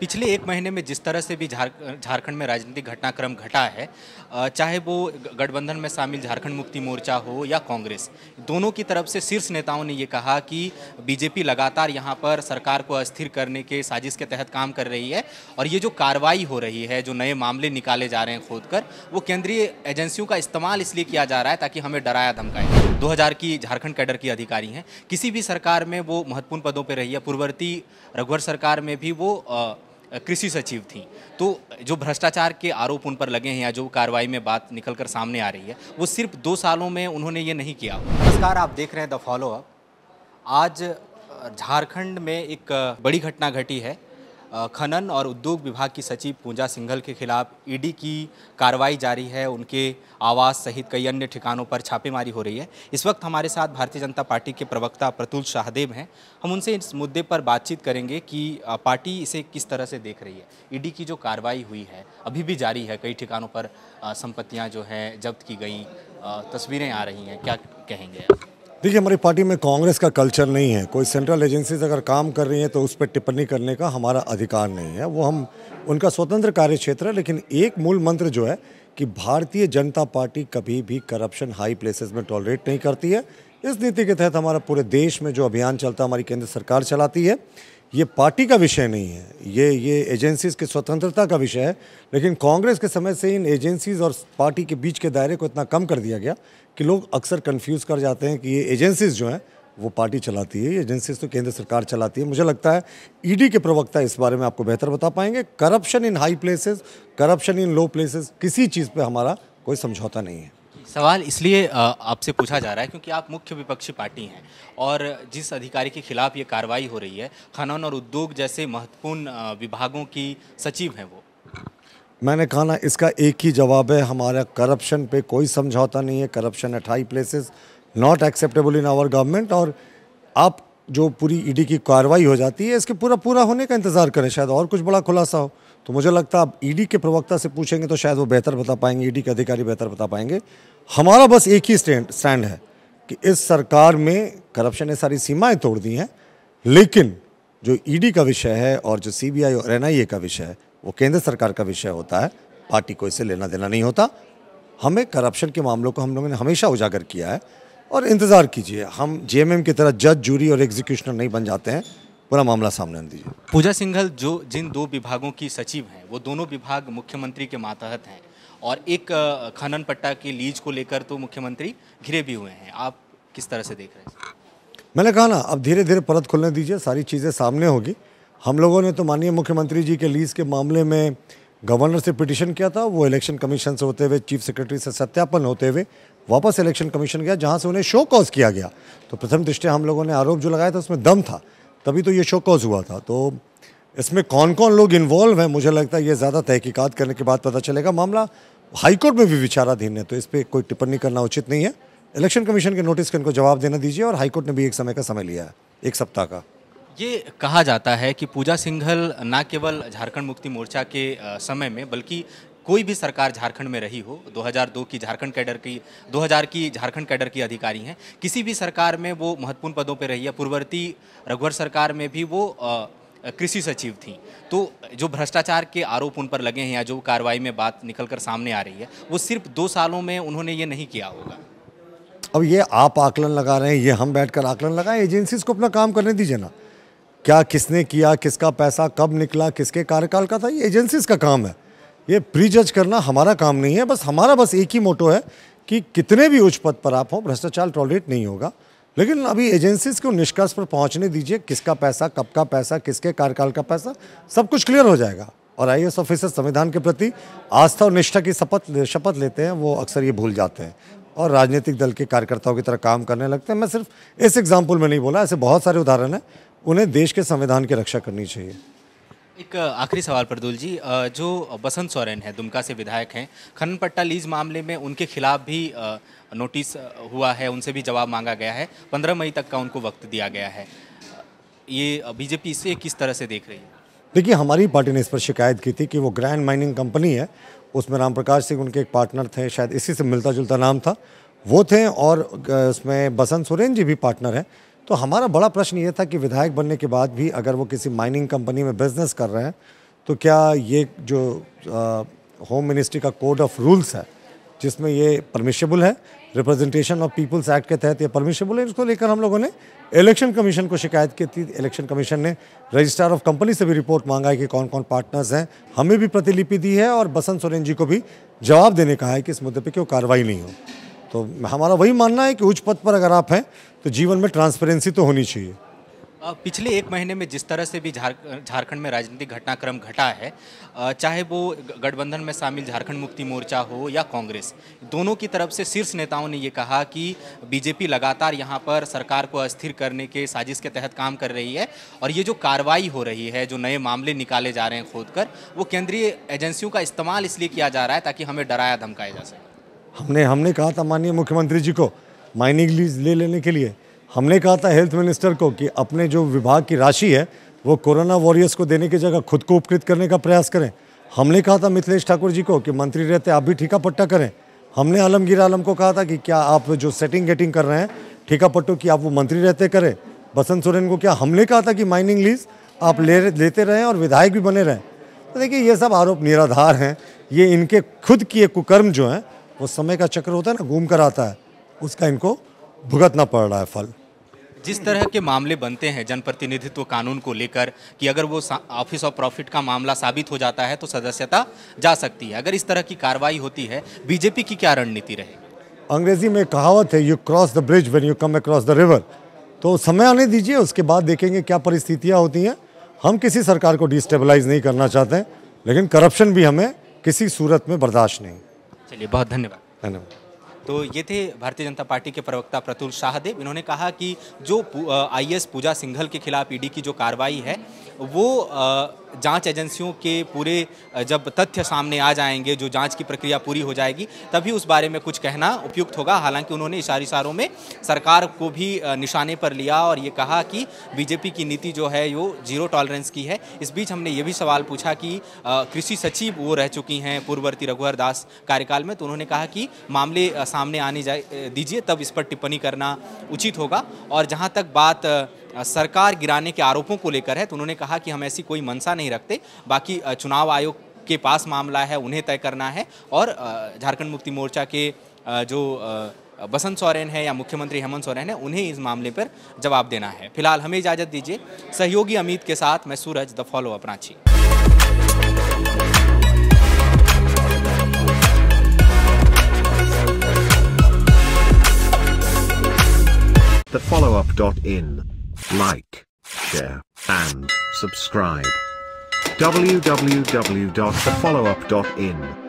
पिछले एक महीने में जिस तरह से भी झारखंड में राजनीतिक घटनाक्रम घटा है चाहे वो गठबंधन में शामिल झारखंड मुक्ति मोर्चा हो या कांग्रेस दोनों की तरफ से शीर्ष नेताओं ने ये कहा कि बीजेपी लगातार यहाँ पर सरकार को अस्थिर करने के साजिश के तहत काम कर रही है और ये जो कार्रवाई हो रही है जो नए मामले निकाले जा रहे हैं खोद कर वो केंद्रीय एजेंसियों का इस्तेमाल इसलिए किया जा रहा है ताकि हमें डराया धमकाए दो की झारखंड कैडर की अधिकारी हैं किसी भी सरकार में वो महत्वपूर्ण पदों पर रही है पूर्ववर्ती रघुवर सरकार में भी वो कृषि सचिव थी तो जो भ्रष्टाचार के आरोप उन पर लगे हैं या जो कार्रवाई में बात निकल कर सामने आ रही है वो सिर्फ दो सालों में उन्होंने ये नहीं किया नमस्कार आप देख रहे हैं द फॉलो अप आज झारखंड में एक बड़ी घटना घटी है खनन और उद्योग विभाग की सचिव पूजा सिंघल के खिलाफ ईडी की कार्रवाई जारी है उनके आवास सहित कई अन्य ठिकानों पर छापेमारी हो रही है इस वक्त हमारे साथ भारतीय जनता पार्टी के प्रवक्ता प्रतुल शाहदेव हैं हम उनसे इस मुद्दे पर बातचीत करेंगे कि पार्टी इसे किस तरह से देख रही है ईडी की जो कार्रवाई हुई है अभी भी जारी है कई ठिकानों पर संपत्तियाँ जो हैं जब्त की गई तस्वीरें आ रही हैं क्या कहेंगे आप देखिए हमारी पार्टी में कांग्रेस का कल्चर नहीं है कोई सेंट्रल एजेंसीज अगर काम कर रही हैं तो उस पर टिप्पणी करने का हमारा अधिकार नहीं है वो हम उनका स्वतंत्र कार्य क्षेत्र है लेकिन एक मूल मंत्र जो है कि भारतीय जनता पार्टी कभी भी करप्शन हाई प्लेसेस में टॉलरेट नहीं करती है इस नीति के तहत हमारा पूरे देश में जो अभियान चलता है हमारी केंद्र सरकार चलाती है ये पार्टी का विषय नहीं है ये ये एजेंसीज की स्वतंत्रता का विषय है लेकिन कांग्रेस के समय से इन एजेंसीज और पार्टी के बीच के दायरे को इतना कम कर दिया गया कि लोग अक्सर कंफ्यूज कर जाते हैं कि ये एजेंसीज जो हैं वो पार्टी चलाती है ये एजेंसीज तो केंद्र सरकार चलाती है मुझे लगता है ईडी e के प्रवक्ता इस बारे में आपको बेहतर बता पाएंगे corruption in high places corruption in low places किसी चीज़ पर हमारा कोई समझौता नहीं है सवाल इसलिए आपसे पूछा जा रहा है क्योंकि आप मुख्य विपक्षी पार्टी हैं और जिस अधिकारी के खिलाफ ये कार्रवाई हो रही है खनन और उद्योग जैसे महत्वपूर्ण विभागों की सचिव हैं वो मैंने कहा ना इसका एक ही जवाब है हमारा करप्शन पे कोई समझौता नहीं है corruption at high places not acceptable in our government और आप जो पूरी ईडी e की कार्रवाई हो जाती है इसके पूरा पूरा होने का इंतज़ार करें शायद और कुछ बड़ा खुलासा हो तो मुझे लगता है आप ईडी e के प्रवक्ता से पूछेंगे तो शायद वो बेहतर बता पाएंगे ईडी e के अधिकारी बेहतर बता पाएंगे हमारा बस एक ही स्टैंड स्टैंड है कि इस सरकार में करप्शन ने सारी सीमाएं तोड़ दी हैं लेकिन जो ईडी e का विषय है और जो सीबीआई और एनआईए का विषय है वो केंद्र सरकार का विषय होता है पार्टी को इससे लेना देना नहीं होता हमें करप्शन के मामलों को हम लोगों ने हमेशा उजागर किया है और इंतज़ार कीजिए हम जे की तरह जज जूरी और एग्जीक्यूशनर नहीं बन जाते हैं पूरा मामला सामने आने दीजिए पूजा सिंघल जो जिन दो विभागों की सचिव हैं वो दोनों विभाग मुख्यमंत्री के मातहत हैं और एक खनन पट्टा की लीज को लेकर तो मुख्यमंत्री घिरे भी हुए हैं आप किस तरह से देख रहे हैं मैंने कहा ना अब धीरे धीरे परत खुलने दीजिए सारी चीज़ें सामने होगी हम लोगों ने तो माननीय मुख्यमंत्री जी के लीज के मामले में गवर्नर से पिटिशन किया था वो इलेक्शन कमीशन से होते हुए चीफ सेक्रेटरी से सत्यापन होते हुए वापस इलेक्शन कमीशन गया जहाँ से उन्हें शो कॉज किया गया तो प्रथम दृष्टि हम लोगों ने आरोप जो लगाया था उसमें दम था तभी तो ये शो कॉज हुआ था तो इसमें कौन कौन लोग इन्वॉल्व हैं मुझे लगता है ये ज़्यादा तहकीकात करने के बाद पता चलेगा मामला हाईकोर्ट में भी विचाराधीन है तो इस पर कोई टिप्पणी करना उचित नहीं है इलेक्शन कमीशन के नोटिस के इनको जवाब देना दीजिए और हाईकोर्ट ने भी एक समय का समय लिया है एक सप्ताह का ये कहा जाता है कि पूजा सिंघल न केवल झारखंड मुक्ति मोर्चा के समय में बल्कि कोई भी सरकार झारखंड में रही हो 2002 की झारखंड कैडर की 2000 की झारखंड कैडर की अधिकारी हैं किसी भी सरकार में वो महत्वपूर्ण पदों पर रही है पूर्ववर्ती रघुवर सरकार में भी वो आ, कृषि सचिव थी तो जो भ्रष्टाचार के आरोप उन पर लगे हैं या जो कार्रवाई में बात निकल कर सामने आ रही है वो सिर्फ दो सालों में उन्होंने ये नहीं किया होगा अब ये आप आकलन लगा रहे हैं ये हम बैठकर आकलन लगाएं एजेंसीज को अपना काम करने दीजिए ना क्या किसने किया किसका पैसा कब निकला किसके कार्यकाल का था ये एजेंसीज का काम है ये प्री जज करना हमारा काम नहीं है बस हमारा बस एक ही मोटो है कि कितने भी उच्च पद पर आप हों भ्रष्टाचार टॉलरेट नहीं होगा लेकिन अभी एजेंसीज को निष्कर्ष पर पहुंचने दीजिए किसका पैसा कब का पैसा किसके कार्यकाल का पैसा सब कुछ क्लियर हो जाएगा और आई एस ऑफिसर संविधान के प्रति आस्था और निष्ठा की शपथ शपथ लेते हैं वो अक्सर ये भूल जाते हैं और राजनीतिक दल के कार्यकर्ताओं की तरह काम करने लगते हैं मैं सिर्फ इस एग्जाम्पल में नहीं बोला ऐसे बहुत सारे उदाहरण हैं उन्हें देश के संविधान की रक्षा करनी चाहिए एक आखिरी सवाल प्रदुल जी जो बसंत सोरेन है दुमका से विधायक हैं खनन पट्टा लीज मामले में उनके खिलाफ भी नोटिस हुआ है उनसे भी जवाब मांगा गया है पंद्रह मई तक का उनको वक्त दिया गया है ये बीजेपी इसे किस तरह से देख रही है देखिए हमारी पार्टी ने इस पर शिकायत की थी कि वो ग्रैंड माइनिंग कंपनी है उसमें राम प्रकाश सिंह उनके एक पार्टनर थे शायद इसी से मिलता जुलता नाम था वो थे और उसमें बसंत सोरेन जी भी पार्टनर हैं तो हमारा बड़ा प्रश्न ये था कि विधायक बनने के बाद भी अगर वो किसी माइनिंग कंपनी में बिजनेस कर रहे हैं तो क्या ये जो होम मिनिस्ट्री का कोड ऑफ रूल्स है जिसमें ये परमिशेबल है रिप्रेजेंटेशन ऑफ पीपल्स एक्ट के तहत ये परमिशेबल है इसको लेकर हम लोगों ने इलेक्शन कमीशन को शिकायत की थी इलेक्शन कमीशन ने रजिस्ट्रार ऑफ कंपनी से भी रिपोर्ट मांगा है कि कौन कौन पार्टनर्स हैं हमें भी प्रतिलिपि दी है और बसंत सोरेन जी को भी जवाब देने का है कि इस मुद्दे पर क्यों कार्रवाई नहीं हो तो हमारा वही मानना है कि उच्च पद पर अगर आप हैं तो जीवन में ट्रांसपेरेंसी तो होनी चाहिए पिछले एक महीने में जिस तरह से भी झारखंड में राजनीतिक घटनाक्रम घटा है चाहे वो गठबंधन में शामिल झारखंड मुक्ति मोर्चा हो या कांग्रेस दोनों की तरफ से शीर्ष नेताओं ने ये कहा कि बीजेपी लगातार यहाँ पर सरकार को अस्थिर करने के साजिश के तहत काम कर रही है और ये जो कार्रवाई हो रही है जो नए मामले निकाले जा रहे हैं खोद कर वो केंद्रीय एजेंसियों का इस्तेमाल इसलिए किया जा रहा है ताकि हमें डराया धमकाया जा सके हमने हमने कहा था माननीय मुख्यमंत्री जी को माइनिंग लीज ले लेने के लिए हमने कहा था हेल्थ मिनिस्टर को कि अपने जो विभाग की राशि है वो कोरोना वॉरियर्स को देने की जगह खुद को उपकृत करने का प्रयास करें हमने कहा था मिथिलेश ठाकुर जी को कि मंत्री रहते आप भी ठीका पट्टा करें हमने आलमगीर आलम को कहा था कि क्या आप जो सेटिंग गेटिंग कर रहे हैं ठीका पट्टों की आप वो मंत्री रहते करें बसंत सोरेन को क्या हमने कहा था कि माइनिंग लीज आप ले लेते रहें और विधायक भी बने रहें तो देखिए ये सब आरोप निराधार हैं ये इनके खुद किए कुकर्म जो हैं वो समय का चक्र होता है ना घूम कर आता है उसका इनको भुगतना पड़ रहा है फल जिस तरह के मामले बनते हैं जनप्रतिनिधित्व कानून को लेकर कि अगर वो ऑफिस ऑफ प्रॉफिट का मामला साबित हो जाता है तो सदस्यता जा सकती है अगर इस तरह की कार्रवाई होती है बीजेपी की क्या रणनीति रहेगी अंग्रेजी में कहावत है you cross the bridge when you come across the river तो समय आने दीजिए उसके बाद देखेंगे क्या परिस्थितियाँ होती हैं हम किसी सरकार को डिस्टेबलाइज नहीं करना चाहते हैं लेकिन करप्शन भी हमें किसी सूरत में बर्दाश्त नहीं चलिए बहुत धन्यवाद धन्यवाद तो ये थे भारतीय जनता पार्टी के प्रवक्ता प्रतुल शाहदेव इन्होंने कहा कि जो आईएएस पूजा सिंघल के खिलाफ ईडी की जो कार्रवाई है वो जांच एजेंसियों के पूरे जब तथ्य सामने आ जाएंगे जो जांच की प्रक्रिया पूरी हो जाएगी तभी उस बारे में कुछ कहना उपयुक्त होगा हालांकि उन्होंने इशारे इशारों में सरकार को भी निशाने पर लिया और ये कहा कि बीजेपी की नीति जो है वो जीरो टॉलरेंस की है इस बीच हमने ये भी सवाल पूछा कि कृषि सचिव वो रह चुकी हैं पूर्ववर्ती रघुवर दास कार्यकाल में तो उन्होंने कहा कि मामले सामने आने दीजिए तब इस पर टिप्पणी करना उचित होगा और जहाँ तक बात सरकार गिराने के आरोपों को लेकर है तो उन्होंने कहा कि हम ऐसी कोई मनसा नहीं रखते बाकी चुनाव आयोग के पास मामला है उन्हें तय करना है और झारखंड मुक्ति मोर्चा के जो बसंत सोरेन है या मुख्यमंत्री हेमंत सोरेन है उन्हें इस मामले पर जवाब देना है फिलहाल हमें इजाज़त दीजिए सहयोगी अमित के साथ मैं Suraj the follow up Ranchi thefollowup.in like, share, and subscribe. www.thefollowup.in